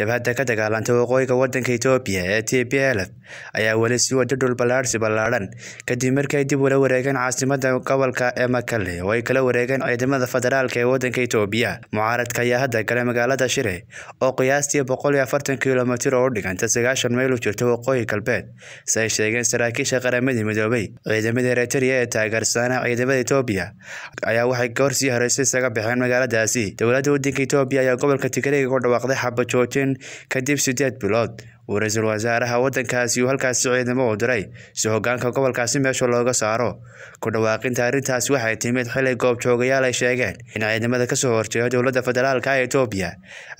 jabhadda ka dagaalanta waqooyiga wadanka etoobiya ee t b lf ayaa weli si wada dhulballaadhsi ballaadhan kadib markii ay dib ula wareegeen caasimada gobolka emakale oo ay kala wareegeen ciidamada federaalka ee wadanka etoobiya mucaaradka ayaa hadda galay magaalada shire oo qiyaastii boqol iyo afartan kilomitir oo u dhiganta sagaashan mayl u jirta waqooyi galbeed si ay sheegeen saraakiisha qaramadii midoobay ciidamada eriteria ee taageersaana ciidamada etoobiya ayaa waxay goor sii horeysay isaga baxeen magaaladaasi dowladda wadanka etoobiya ayaa gobolka tigreega ku dhawaaqday xabad qui a dû ra-iisul wasaaraha wadankaasi uu halkaas siciidnimo u diray si hogaanka gobolkaasi meesha looga saaro ku dhawaaqinta arrintaas waxay timid xilay goobjoogayaal ay sheegeen in ciidamada kasoo horjeeda dowladda federaalka ee etoobiya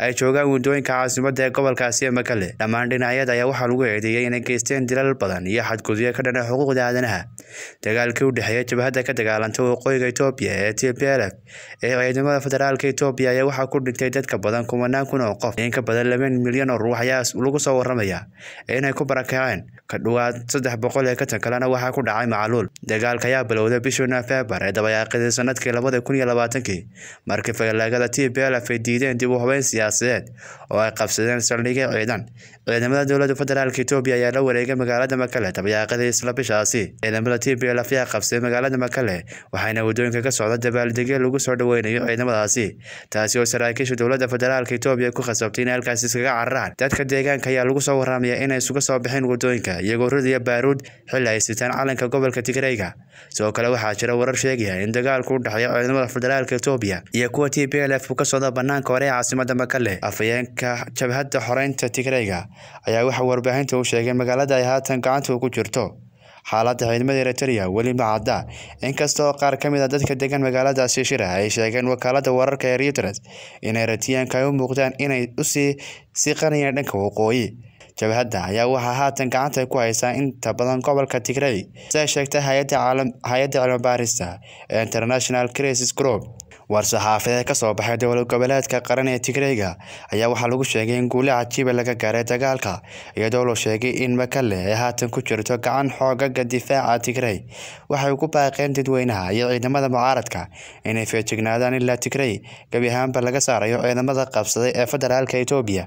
ay joogaan wadooyinka caasimada ee gobolkaasi ee makale dhammaan dhinacyada ayaa waxaa lagu eedeeyey inay geysteen dilal badan iyo xadgudubyo ka dhana xuquuqda aadanaha dagaalkii u dhexeeya jabhadda ka dagaalanta waqooyiga etoobiya ee t p l f ee ciidamada federaalka etoobiya ayaa waxaa ku dhintay dadka badan kumanaan kun oo qof in ka badan laba milyan oo ruux ayaa lagu soo warramay tilmaamaya inay ku barakaceen ka dhowaad saddex boqol ee katan kalena waxaa ku dhacay macaluul dagaalka ayaa bilowday bishii nofembar ee dabayaaqadii sanadkii labada kun iyo labaatankii markii fagalaagada t b lf ay diideen dib u habeyn siyaasadeed oo ay qabsadeen saldhigyo ciidan ciidamada dowladda federaalka etoobiya ayaa la wareegay magaalada makale dabayaaqadii isla bishaasi ciidamada t b lf ayaa qabsaday magaalada makale waxayna wadooyinka ka socda dabaaldegyo lagu soo dhaweynayo ciidamadaasi taasi oo saraakiisha dowladda federaalka etoobiya ku khasabtay inay halkaasi iskaga cararaan dadka deegaanka ayaa lagu soo warramaya inay isuga soo baxeen waddooyinka iyagoo ridaya baaruud xilli ay sitaan calanka gobolka tigreyga sidoo kale waxaa jira warar sheegaya in dagaalku u dhexeeya ciidamada federaalka etoobiya iyo kuwa t b l f uu ka socda bannaanka hore ee makale afayeenka jabhadda xoreynta tigreyga ayaa waxaa warbaahinta u sheegay magaalada ay haatan gacanta ku jirto xaaladda ciidamada eritrea weli ma cadda inkastoo qaar ka mid a ah dadka degan magaaladaasi shira ay sheegeen wakaalada wararka ee reuters inay ratiyaanka ay u muuqdaan inay usii siiqanayaan dhanka waqooyi jabhadda ayaa waxaa haatan gacanta ku haysaa inta badan gobolka tigray siday sheegtay hay-adda cilmibaarista ee international crisis group war-saxaafadeed ka soo baxay dowlad goboleedka qaran ee tigreyga ayaa waxaa lagu sheegay in guule cajiiba laga gaaray dagaalka iyadoo loo sheegay in makale ay haatan ku jirto gacan xoogaga difaaca tigrey waxay ugu baaqeen dadweynaha iyo ciidamada mucaaradka inay feejignaadaan ilaa tigrey gebi ahaanba laga saarayo ciidamada qabsaday ee federaalka etoobiya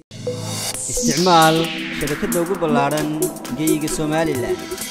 isticmaal shabakadda ugu ballaaran geeyiga somalilan